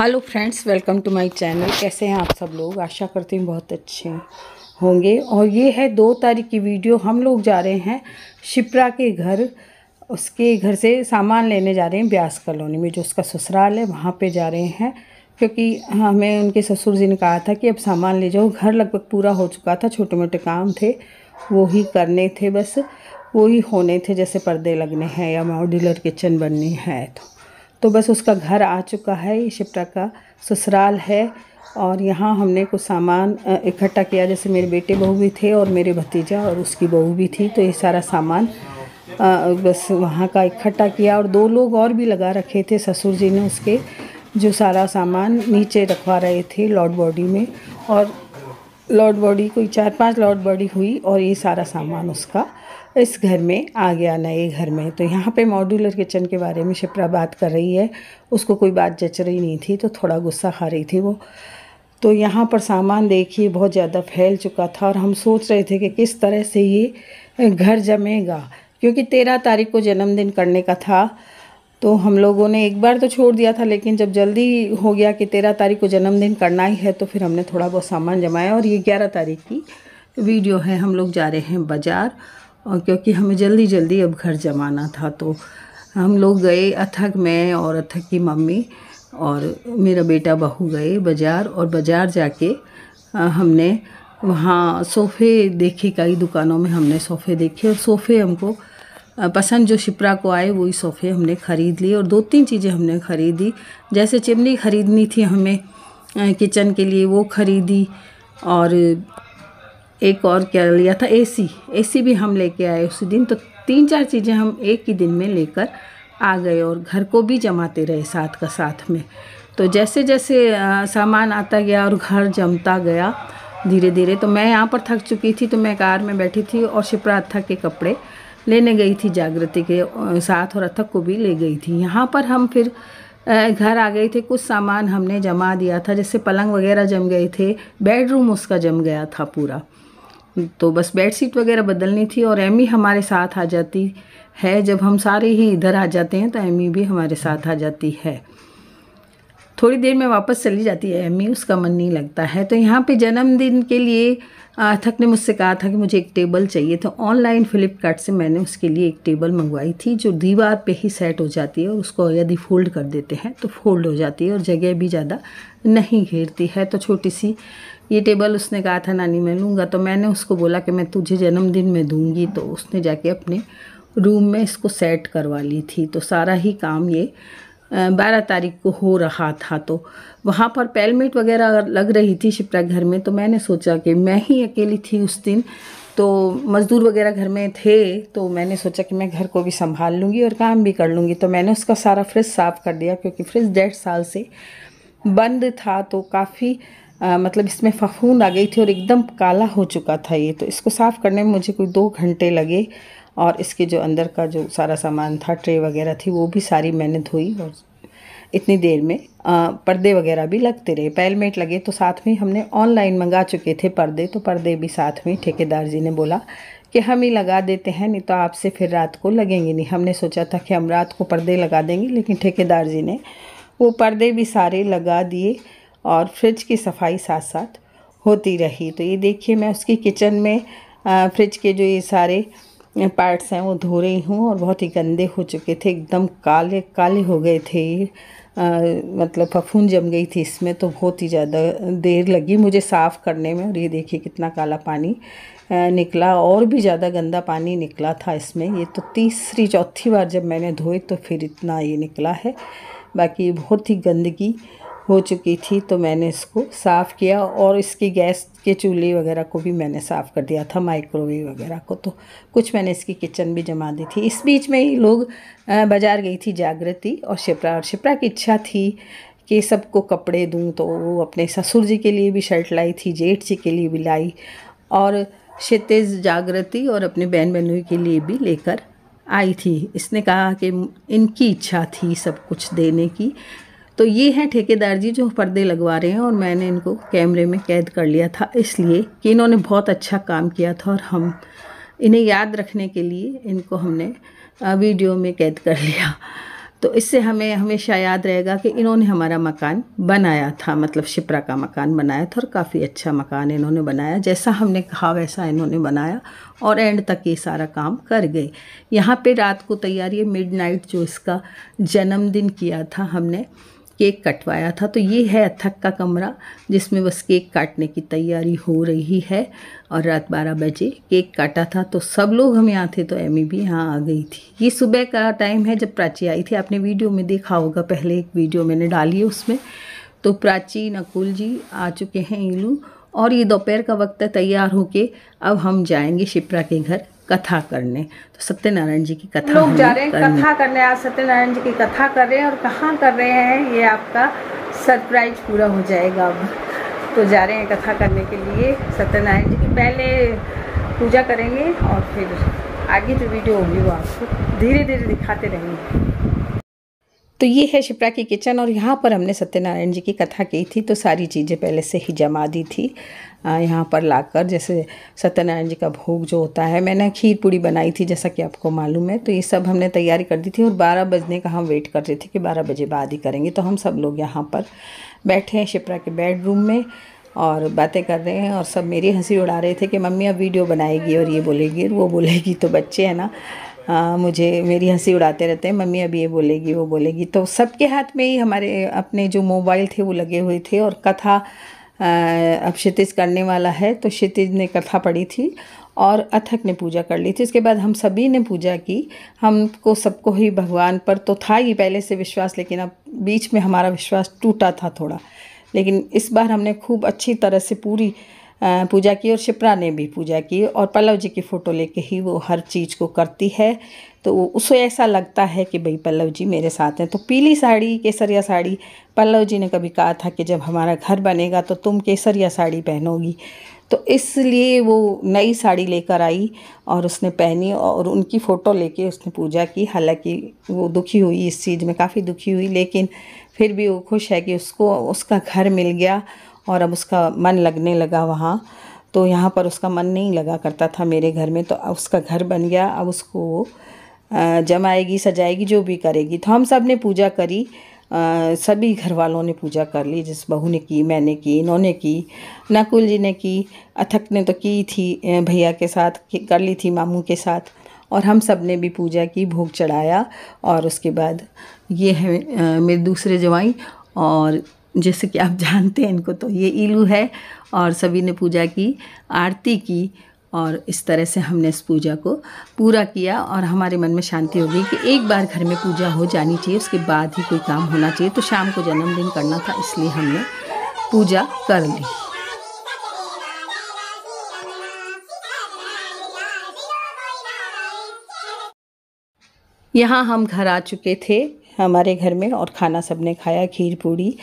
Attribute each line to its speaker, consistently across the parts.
Speaker 1: Hello friends welcome to my channel कैसे हैं आप सब लोग आशा करती हूँ बहुत अच्छे होंगे और ये है दो तारीख की वीडियो हम लोग जा रहे हैं शिप्रा के घर उसके घर से सामान लेने जा रहे हैं ब्यास कॉलोनी में जो उसका ससुराल है वहाँ पे जा रहे हैं क्योंकि हमें उनके ससुर जी ने कहा था कि अब सामान ले जाओ घर लगभग पूरा हो चुका था छोटे मोटे काम थे वो ही करने थे बस वो ही होने थे जैसे पर्दे लगने हैं या मॉड्यूलर किचन बननी है तो तो बस उसका घर आ चुका है ये शिप्रा का ससुराल है और यहाँ हमने कुछ सामान इकट्ठा किया जैसे मेरे बेटे बहू भी थे और मेरे भतीजा और उसकी बहू भी थी तो ये सारा सामान बस वहाँ का इकट्ठा किया और दो लोग और भी लगा रखे थे ससुर जी ने उसके जो सारा सामान नीचे रखवा रहे थे लॉर्ड बॉडी में और लॉर्ड बॉडी कोई चार पांच लॉर्ड बॉडी हुई और ये सारा सामान उसका इस घर में आ गया नए घर में तो यहाँ पे मॉड्यूलर किचन के बारे में शिप्रा बात कर रही है उसको कोई बात जच रही नहीं थी तो थोड़ा गुस्सा खा रही थी वो तो यहाँ पर सामान देखिए बहुत ज़्यादा फैल चुका था और हम सोच रहे थे कि किस तरह से ये घर जमेगा क्योंकि तेरह तारीख को जन्मदिन करने का था तो हम लोगों ने एक बार तो छोड़ दिया था लेकिन जब जल्दी हो गया कि तेरह तारीख को जन्मदिन करना ही है तो फिर हमने थोड़ा बहुत सामान जमाया और ये ग्यारह तारीख की वीडियो है हम लोग जा रहे हैं बाज़ार और क्योंकि हमें जल्दी जल्दी अब घर जमाना था तो हम लोग गए अथक मैं और अथक की मम्मी और मेरा बेटा बहू गए बाज़ार और बाज़ार जाके हमने वहाँ सोफ़े देखे कई दुकानों में हमने सोफ़े देखे और सोफ़े हमको पसंद जो शिप्रा को आए वही सोफ़े हमने ख़रीद लिए और दो तीन चीज़ें हमने ख़रीदी जैसे चिमनी ख़रीदनी थी हमें किचन के लिए वो ख़रीदी और एक और क्या लिया था एसी एसी भी हम लेके आए उसी दिन तो तीन चार चीज़ें हम एक ही दिन में लेकर आ गए और घर को भी जमाते रहे साथ का साथ में तो जैसे जैसे सामान आता गया और घर जमता गया धीरे धीरे तो मैं यहाँ पर थक चुकी थी तो मैं कार में बैठी थी और अथक के कपड़े लेने गई थी जागृति के साथ और अथक को भी ले गई थी यहाँ पर हम फिर घर आ गए थे कुछ सामान हमने जमा दिया था जैसे पलंग वगैरह जम गए थे बेडरूम उसका जम गया था पूरा तो बस बेड शीट वगैरह बदलनी थी और एमी हमारे साथ आ जाती है जब हम सारे ही इधर आ जाते हैं तो एमी भी हमारे साथ आ जाती है थोड़ी देर में वापस चली जाती है एमी उसका मन नहीं लगता है तो यहाँ पे जन्मदिन के लिए अथक ने मुझसे कहा था कि मुझे एक टेबल चाहिए तो ऑनलाइन फ़्लिपकार्ट से मैंने उसके लिए एक टेबल मंगवाई थी जो दीवार पे ही सेट हो जाती है और उसको यदि फोल्ड कर देते हैं तो फोल्ड हो जाती है और जगह भी ज़्यादा नहीं घेरती है तो छोटी सी ये टेबल उसने कहा था नानी मैं लूँगा तो मैंने उसको बोला कि मैं तुझे जन्मदिन में दूँगी तो उसने जाके अपने रूम में इसको सेट करवा ली थी तो सारा ही काम ये बारह तारीख को हो रहा था तो वहाँ पर पेलमेट वगैरह लग रही थी शिप्रा घर में तो मैंने सोचा कि मैं ही अकेली थी उस दिन तो मज़दूर वगैरह घर में थे तो मैंने सोचा कि मैं घर को भी संभाल लूँगी और काम भी कर लूँगी तो मैंने उसका सारा फ्रिज साफ़ कर दिया क्योंकि फ्रिज डेढ़ साल से बंद था तो काफ़ी आ, मतलब इसमें फफूंद आ गई थी और एकदम काला हो चुका था ये तो इसको साफ़ करने में मुझे कोई दो घंटे लगे और इसके जो अंदर का जो सारा सामान था ट्रे वगैरह थी वो भी सारी मैंने धोई और इतनी देर में आ, पर्दे वगैरह भी लगते रहे पैलमेट लगे तो साथ में हमने ऑनलाइन मंगा चुके थे पर्दे तो पर्दे भी साथ में ठेकेदार जी ने बोला कि हम ही लगा देते हैं नहीं तो आपसे फिर रात को लगेंगे नहीं हमने सोचा था कि हम रात को पर्दे लगा देंगे लेकिन ठेकेदार जी ने वो पर्दे भी सारे लगा दिए और फ्रिज की सफाई साथ साथ होती रही तो ये देखिए मैं उसकी किचन में फ्रिज के जो ये सारे पार्ट्स हैं वो धो रही हूँ और बहुत ही गंदे हो चुके थे एकदम काले काले हो गए थे ये मतलब फफून जम गई थी इसमें तो बहुत ही ज़्यादा देर लगी मुझे साफ़ करने में और ये देखिए कितना काला पानी निकला और भी ज़्यादा गंदा पानी निकला था इसमें ये तो तीसरी चौथी बार जब मैंने धोए तो फिर इतना ये निकला है बाकी बहुत ही गंदगी हो चुकी थी तो मैंने इसको साफ़ किया और इसकी गैस के चूल्हे वगैरह को भी मैंने साफ़ कर दिया था माइक्रोवेव वगैरह को तो कुछ मैंने इसकी किचन भी जमा दी थी इस बीच में ही लोग बाज़ार गई थी जागृति और शिप्रा और शिप्रा की इच्छा थी कि सबको कपड़े दूँ तो वो अपने ससुर जी के लिए भी शर्ट लाई थी जेठ जी के लिए भी लाई और क्षितिज जागृति और अपने बहन बहनों के लिए भी लेकर आई थी इसने कहा कि इनकी इच्छा थी सब कुछ देने की तो ये हैं ठेकेदार जी जो पर्दे लगवा रहे हैं और मैंने इनको कैमरे में कैद कर लिया था इसलिए कि इन्होंने बहुत अच्छा काम किया था और हम इन्हें याद रखने के लिए इनको हमने वीडियो में कैद कर लिया तो इससे हमें हमेशा याद रहेगा कि इन्होंने हमारा मकान बनाया था मतलब शिप्रा का मकान बनाया था और काफ़ी अच्छा मकान इन्होंने बनाया जैसा हमने कहा वैसा इन्होंने बनाया और एंड तक ये सारा काम कर गए यहाँ पे रात को तैयारी मिडनाइट जो इसका जन्मदिन किया था हमने केक कटवाया था तो ये है अथक का कमरा जिसमें बस केक काटने की तैयारी हो रही है और रात बारह बजे केक काटा था तो सब लोग हम यहाँ थे तो एमी भी यहाँ आ गई थी ये सुबह का टाइम है जब प्राची आई थी आपने वीडियो में देखा होगा पहले एक वीडियो मैंने डाली है उसमें तो प्राची नकुल जी आ चुके हैं इलू और ये दोपहर का वक्त है तैयार होके अब हम जाएंगे शिप्रा के घर कथा करने तो सत्यनारायण जी की कथा लोग जा रहे हैं कथा करने आज सत्यनारायण जी की कथा कर रहे हैं और कहाँ कर रहे हैं ये आपका सरप्राइज पूरा हो जाएगा अब तो जा रहे हैं कथा करने के लिए सत्यनारायण जी की पहले पूजा करेंगे और फिर आगे जो वीडियो होगी वो आपको धीरे धीरे दिखाते रहेंगे तो ये है शिप्रा की किचन और यहाँ पर हमने सत्यनारायण जी की कथा की थी तो सारी चीज़ें पहले से ही जमा दी थी यहाँ पर लाकर जैसे सत्यनारायण जी का भोग जो होता है मैंने खीर पूड़ी बनाई थी जैसा कि आपको मालूम है तो ये सब हमने तैयारी कर दी थी और बारह बजने का हम वेट कर रहे थे कि बारह बजे बाद ही करेंगे तो हम सब लोग यहाँ पर बैठे हैं शिप्रा के बेडरूम में और बातें कर रहे हैं और सब मेरी हंसी उड़ा रहे थे कि मम्मी अब वीडियो बनाएगी और ये बोलेगी और वो बोलेगी तो बच्चे हैं ना आ, मुझे मेरी हंसी उड़ाते रहते हैं मम्मी अब ये बोलेगी वो बोलेगी तो सबके हाथ में ही हमारे अपने जो मोबाइल थे वो लगे हुए थे और कथा अब क्षितिज करने वाला है तो क्षितिज ने कथा पढ़ी थी और अथक ने पूजा कर ली थी उसके बाद हम सभी ने पूजा की हमको सबको ही भगवान पर तो था ही पहले से विश्वास लेकिन अब बीच में हमारा विश्वास टूटा था थोड़ा लेकिन इस बार हमने खूब अच्छी तरह से पूरी पूजा की और शिप्रा ने भी पूजा की और पल्लव जी की फ़ोटो लेके ही वो हर चीज़ को करती है तो उसे ऐसा लगता है कि भाई पल्लव जी मेरे साथ हैं तो पीली साड़ी केसरिया साड़ी पल्लव जी ने कभी कहा था कि जब हमारा घर बनेगा तो तुम केसरिया साड़ी पहनोगी तो इसलिए वो नई साड़ी लेकर आई और उसने पहनी और उनकी फ़ोटो लेके उसने पूजा की हालांकि वो दुखी हुई इस चीज़ में काफ़ी दुखी हुई लेकिन फिर भी वो खुश है कि उसको उसका घर मिल गया और अब उसका मन लगने लगा वहाँ तो यहाँ पर उसका मन नहीं लगा करता था मेरे घर में तो उसका घर बन गया अब उसको जमाएगी सजाएगी जो भी करेगी तो हम सब ने पूजा करी आ, सभी घर वालों ने पूजा कर ली जिस बहू ने की मैंने की इन्होंने की नकुल जी ने की अथक ने तो की थी भैया के साथ कर ली थी मामू के साथ और हम सब ने भी पूजा की भोग चढ़ाया और उसके बाद ये है मेरे दूसरे जवाई और जैसे कि आप जानते हैं इनको तो ये ईलू है और सभी ने पूजा की आरती की और इस तरह से हमने इस पूजा को पूरा किया और हमारे मन में शांति हो गई कि एक बार घर में पूजा हो जानी चाहिए उसके बाद ही कोई काम होना चाहिए तो शाम को जन्मदिन करना था इसलिए हमने पूजा कर ली यहाँ हम घर आ चुके थे हमारे घर में और खाना सबने खाया खीर पूड़ी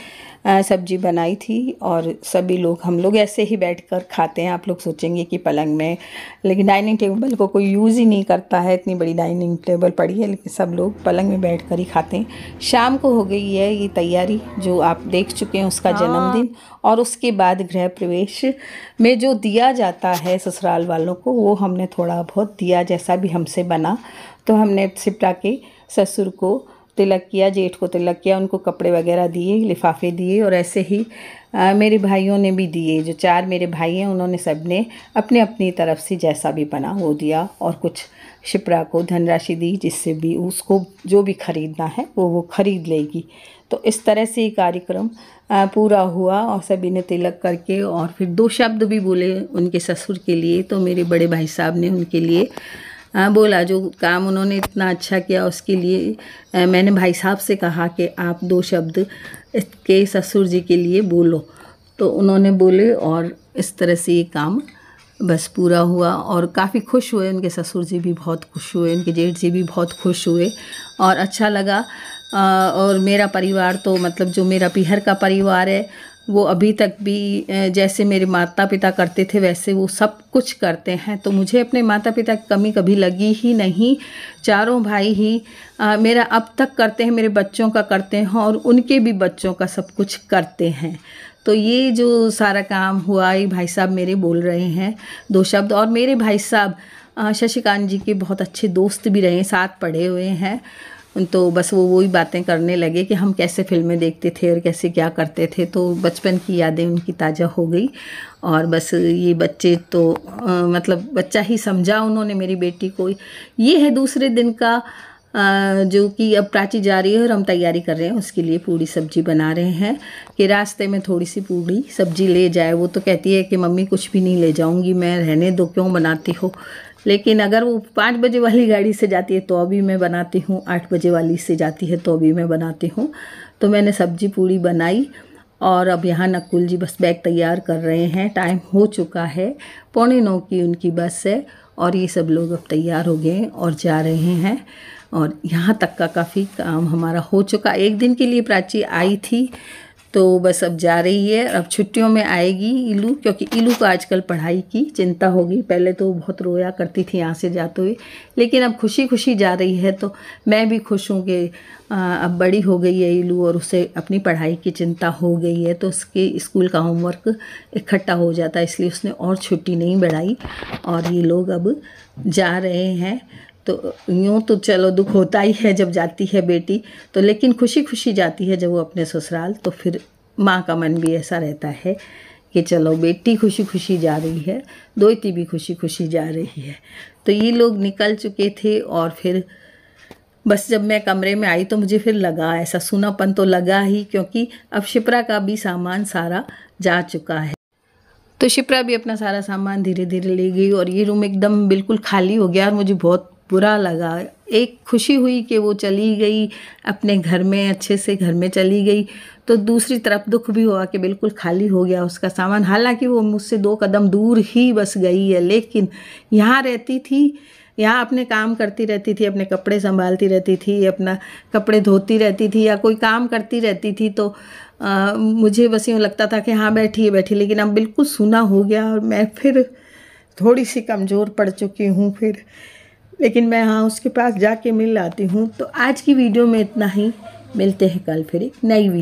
Speaker 1: सब्जी बनाई थी और सभी लोग हम लोग ऐसे ही बैठकर खाते हैं आप लोग सोचेंगे कि पलंग में लेकिन डाइनिंग टेबल को कोई यूज़ ही नहीं करता है इतनी बड़ी डाइनिंग टेबल पड़ी है लेकिन सब लोग पलंग में बैठ कर ही खाते हैं शाम को हो गई है ये तैयारी जो आप देख चुके हैं उसका जन्मदिन हाँ। और उसके बाद गृह प्रवेश में जो दिया जाता है ससुराल वालों को वो हमने थोड़ा बहुत दिया जैसा भी हमसे बना तो हमने सिपटा के ससुर को तिलक किया जेठ को तिलक किया उनको कपड़े वगैरह दिए लिफाफे दिए और ऐसे ही आ, मेरे भाइयों ने भी दिए जो चार मेरे भाई हैं उन्होंने सब ने अपने अपनी तरफ से जैसा भी बना वो दिया और कुछ शिप्रा को धनराशि दी जिससे भी उसको जो भी ख़रीदना है वो वो ख़रीद लेगी तो इस तरह से ये कार्यक्रम पूरा हुआ और सभी ने तिलक करके और फिर दो शब्द भी बोले उनके ससुर के लिए तो मेरे बड़े भाई साहब ने उनके लिए हाँ बोला जो काम उन्होंने इतना अच्छा किया उसके लिए मैंने भाई साहब से कहा कि आप दो शब्द इसके ससुर जी के लिए बोलो तो उन्होंने बोले और इस तरह से ये काम बस पूरा हुआ और काफ़ी खुश हुए उनके ससुर जी भी बहुत खुश हुए उनके जेठ जी भी बहुत खुश हुए और अच्छा लगा और मेरा परिवार तो मतलब जो मेरा पीहर का परिवार है वो अभी तक भी जैसे मेरे माता पिता करते थे वैसे वो सब कुछ करते हैं तो मुझे अपने माता पिता की कमी कभी लगी ही नहीं चारों भाई ही आ, मेरा अब तक करते हैं मेरे बच्चों का करते हैं और उनके भी बच्चों का सब कुछ करते हैं तो ये जो सारा काम हुआ ये भाई साहब मेरे बोल रहे हैं दो शब्द और मेरे भाई साहब शशिकांत जी के बहुत अच्छे दोस्त भी रहे साथ पढ़े हुए हैं तो बस वो वही बातें करने लगे कि हम कैसे फिल्में देखते थे और कैसे क्या करते थे तो बचपन की यादें उनकी ताज़ा हो गई और बस ये बच्चे तो आ, मतलब बच्चा ही समझा उन्होंने मेरी बेटी को ये है दूसरे दिन का जो कि अब प्राची जा रही है और हम तैयारी कर रहे हैं उसके लिए पूड़ी सब्जी बना रहे हैं कि रास्ते में थोड़ी सी पूड़ी सब्जी ले जाए वो तो कहती है कि मम्मी कुछ भी नहीं ले जाऊँगी मैं रहने दो क्यों बनाती हो लेकिन अगर वो पाँच बजे वाली गाड़ी से जाती है तो अभी मैं बनाती हूँ आठ बजे वाली से जाती है तो अभी मैं बनाती हूँ तो मैंने सब्जी पूड़ी बनाई और अब यहाँ नकुल जी बस बैग तैयार कर रहे हैं टाइम हो चुका है पौने नौ की उनकी बस है और ये सब लोग अब तैयार हो गए और जा रहे हैं और यहाँ तक का काफ़ी काम हमारा हो चुका एक दिन के लिए प्राची आई थी तो बस अब जा रही है अब छुट्टियों में आएगी इलू क्योंकि इलू को आजकल पढ़ाई की चिंता होगी पहले तो बहुत रोया करती थी यहाँ से जाते हुए लेकिन अब खुशी खुशी जा रही है तो मैं भी खुश हूँ कि अब बड़ी हो गई है इलू और उसे अपनी पढ़ाई की चिंता हो गई है तो उसके स्कूल का होमवर्क इकट्ठा हो जाता है इसलिए उसने और छुट्टी नहीं बढ़ाई और ये लोग अब जा रहे हैं तो यूँ तो चलो दुख होता ही है जब जाती है बेटी तो लेकिन खुशी खुशी जाती है जब वो अपने ससुराल तो फिर माँ का मन भी ऐसा रहता है कि चलो बेटी खुशी खुशी जा रही है दोती भी खुशी खुशी जा रही है तो ये लोग निकल चुके थे और फिर बस जब मैं कमरे में आई तो मुझे फिर लगा ऐसा सुनापन तो लगा ही क्योंकि अब शिप्रा का भी सामान सारा जा चुका है तो शिप्रा भी अपना सारा सामान धीरे धीरे ले गई और ये रूम एकदम बिल्कुल खाली हो गया और मुझे बहुत बुरा लगा एक खुशी हुई कि वो चली गई अपने घर में अच्छे से घर में चली गई तो दूसरी तरफ दुख भी हुआ कि बिल्कुल खाली हो गया उसका सामान हालांकि वो मुझसे दो कदम दूर ही बस गई है लेकिन यहाँ रहती थी यहाँ अपने काम करती रहती थी अपने कपड़े संभालती रहती थी अपना कपड़े धोती रहती थी या कोई काम करती रहती थी तो आ, मुझे बस यूँ लगता था कि हाँ बैठी है बैठी लेकिन अब बिल्कुल सुना हो गया और मैं फिर थोड़ी सी कमज़ोर पड़ चुकी हूँ फिर लेकिन मैं हाँ उसके पास जाके मिल आती हूँ तो आज की वीडियो में इतना ही मिलते हैं कल फिर एक नई वीडियो